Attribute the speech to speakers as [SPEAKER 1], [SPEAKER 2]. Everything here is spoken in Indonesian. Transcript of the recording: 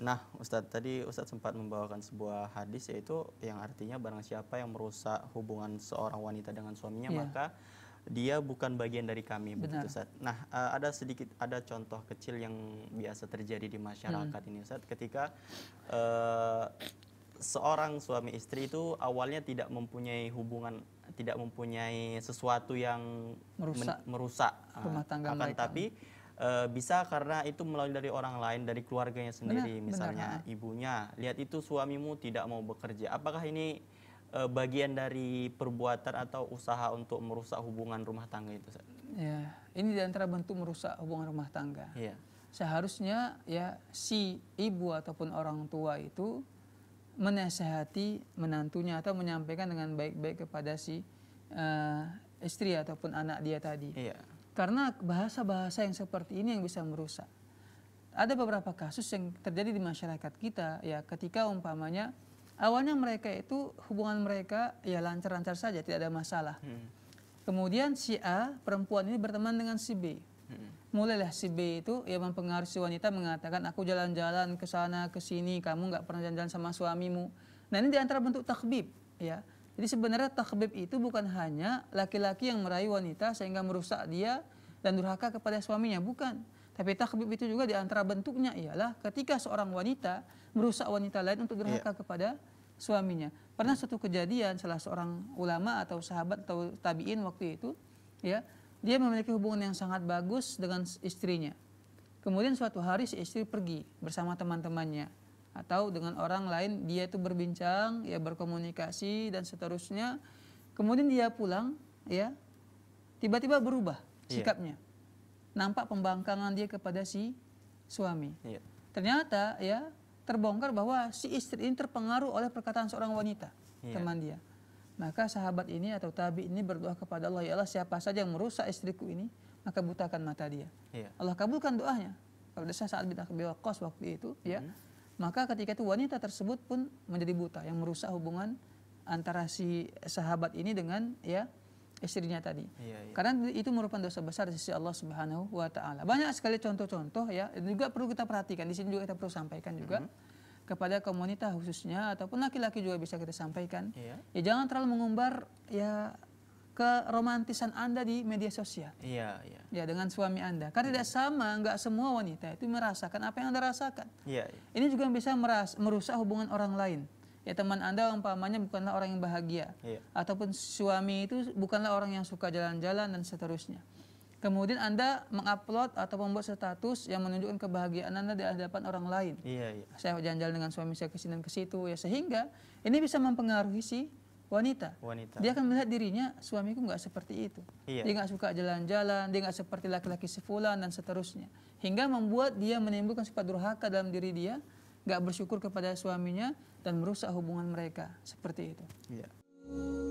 [SPEAKER 1] Nah, Ustadz tadi Ustadz sempat membawakan sebuah hadis yaitu yang artinya barang siapa yang merusak hubungan seorang wanita dengan suaminya yeah. maka dia bukan bagian dari kami Benar. begitu Ustadz. Nah, e, ada sedikit ada contoh kecil yang biasa terjadi di masyarakat hmm. ini Ustadz ketika uh, seorang suami istri itu awalnya tidak mempunyai hubungan tidak mempunyai sesuatu yang merusak, men, merusak e, rumah tangga akan mereka. tapi uh, bisa karena itu melalui dari orang lain dari keluarganya sendiri benar, misalnya benar. ibunya lihat itu suamimu tidak mau bekerja apakah ini uh, bagian dari perbuatan atau usaha untuk merusak hubungan rumah tangga itu
[SPEAKER 2] ya ini diantara bentuk merusak hubungan rumah tangga ya. seharusnya ya si ibu ataupun orang tua itu menasehati menantunya atau menyampaikan dengan baik-baik kepada si uh, istri ataupun anak dia tadi. Iya karena bahasa-bahasa yang seperti ini yang bisa merusak. Ada beberapa kasus yang terjadi di masyarakat kita ya ketika umpamanya awalnya mereka itu hubungan mereka ya lancar-lancar saja tidak ada masalah. Hmm. Kemudian si A perempuan ini berteman dengan si B. Hmm. Mulailah si B itu ya mempengaruhi si wanita mengatakan aku jalan-jalan ke sana ke sini kamu nggak pernah jalan-jalan sama suamimu. Nah ini diantara bentuk takbib ya jadi sebenarnya takbib itu bukan hanya laki-laki yang merayu wanita sehingga merusak dia dan durhaka kepada suaminya, bukan. Tapi takbib itu juga di antara bentuknya ialah ketika seorang wanita merusak wanita lain untuk durhaka yeah. kepada suaminya. Pernah suatu kejadian salah seorang ulama atau sahabat atau tabiin waktu itu, ya, dia memiliki hubungan yang sangat bagus dengan istrinya. Kemudian suatu hari si istri pergi bersama teman-temannya atau dengan orang lain dia itu berbincang ya berkomunikasi dan seterusnya kemudian dia pulang ya tiba-tiba berubah yeah. sikapnya nampak pembangkangan dia kepada si suami yeah. ternyata ya terbongkar bahwa si istri ini terpengaruh oleh perkataan seorang wanita yeah. teman dia maka sahabat ini atau tabi ini berdoa kepada Allah ya Allah siapa saja yang merusak istriku ini maka butakan mata dia yeah. Allah kabulkan doanya kalau dasar saat bin kebawa kos waktu itu mm -hmm maka ketika itu wanita tersebut pun menjadi buta yang merusak hubungan antara si sahabat ini dengan ya istrinya tadi. Iya, iya. Karena itu merupakan dosa besar di sisi Allah Subhanahu wa taala. Banyak sekali contoh-contoh ya, juga perlu kita perhatikan. Di sini juga kita perlu sampaikan juga mm -hmm. kepada komunitas khususnya ataupun laki-laki juga bisa kita sampaikan. Iya. Ya jangan terlalu mengumbar ya keromantisan Anda di media sosial. Iya, iya. Ya, dengan suami Anda. Karena tidak iya. sama, nggak semua wanita itu merasakan apa yang Anda rasakan. Iya, iya. Ini juga bisa meras merusak hubungan orang lain. Ya, teman Anda umpamanya bukanlah orang yang bahagia. Iya. Ataupun suami itu bukanlah orang yang suka jalan-jalan dan seterusnya. Kemudian Anda mengupload atau membuat status yang menunjukkan kebahagiaan Anda di hadapan orang lain. Iya, iya. Saya jalan-jalan dengan suami saya ke sini dan ke situ ya sehingga ini bisa mempengaruhi si wanita. wanita. Dia akan melihat dirinya suamiku nggak seperti itu. Iya. Dia nggak suka jalan-jalan, dia nggak seperti laki-laki sefulan dan seterusnya. Hingga membuat dia menimbulkan sifat durhaka dalam diri dia, nggak bersyukur kepada suaminya dan merusak hubungan mereka seperti itu. Iya.